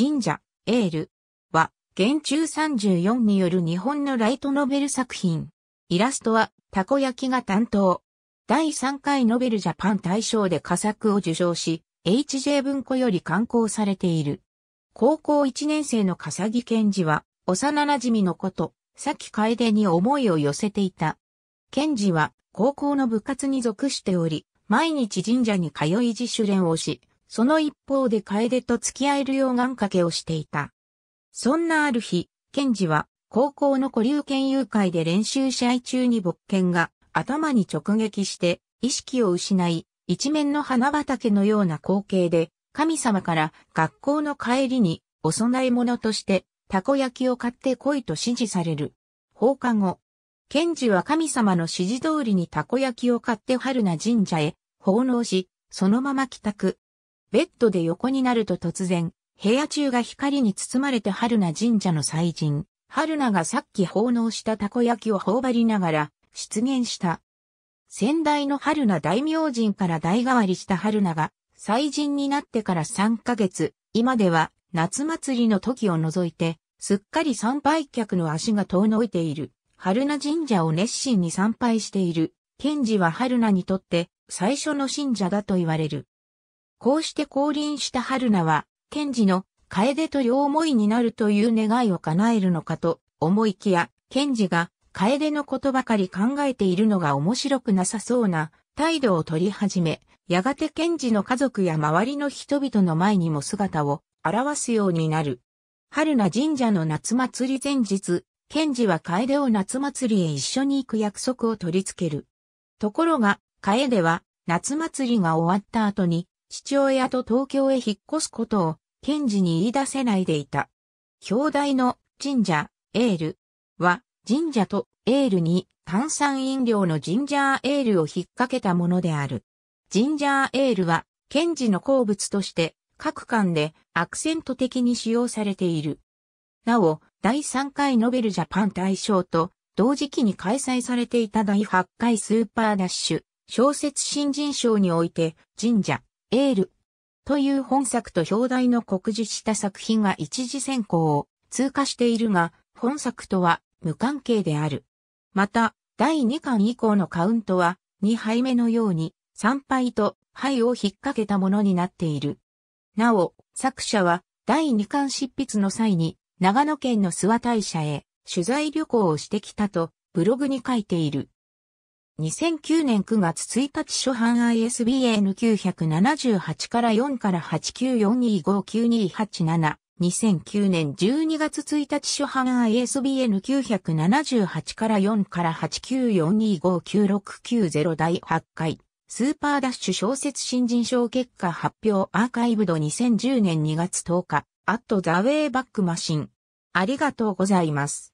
神社、エールは、現中34による日本のライトノベル作品。イラストは、たこ焼きが担当。第3回ノベルジャパン大賞で佳作を受賞し、HJ 文庫より刊行されている。高校1年生の笠木健二は、幼馴染のこと、さき楓に思いを寄せていた。健二は、高校の部活に属しており、毎日神社に通い自主練をし、その一方で楓と付き合えるよう願掛けをしていた。そんなある日、賢治は高校の古流研究会で練習試合中に勃犬が頭に直撃して意識を失い、一面の花畑のような光景で神様から学校の帰りにお供え物としてたこ焼きを買って来いと指示される。放課後、賢治は神様の指示通りにたこ焼きを買って春名神社へ奉納し、そのまま帰宅。ベッドで横になると突然、部屋中が光に包まれて春名神社の祭神、春名がさっき奉納したたこ焼きを頬張りながら出現した。先代の春名大明神から代替わりした春名が、祭神になってから3ヶ月、今では夏祭りの時を除いて、すっかり参拝客の足が遠のいている。春名神社を熱心に参拝している。賢治は春名にとって最初の信者だと言われる。こうして降臨した春菜は、賢治の楓と両思いになるという願いを叶えるのかと思いきや、賢治が楓のことばかり考えているのが面白くなさそうな態度を取り始め、やがて賢治の家族や周りの人々の前にも姿を現すようになる。春菜神社の夏祭り前日、賢治は楓を夏祭りへ一緒に行く約束を取り付ける。ところが、楓は夏祭りが終わった後に父親と東京へ引っ越すことを、賢治に言い出せないでいた。表題の神社、エールは、神社とエールに炭酸飲料のジンジャーエールを引っ掛けたものである。ジンジャーエールは、ンジの好物として、各館でアクセント的に使用されている。なお、第3回ノベルジャパン大賞と同時期に開催されていた第8回スーパーダッシュ小説新人賞において神社エールという本作と表題の告示した作品が一次選考を通過しているが、本作とは無関係である。また、第2巻以降のカウントは、2杯目のように、3杯と杯を引っ掛けたものになっている。なお、作者は、第2巻執筆の際に、長野県の諏訪大社へ取材旅行をしてきたと、ブログに書いている。2009年9月1日初版 ISBN 978から4から894259287。2009年12月1日初版 ISBN 978から4から894259690第8回。スーパーダッシュ小説新人賞結果発表アーカイブド2010年2月10日。アットザウェイバックマシン。ありがとうございます。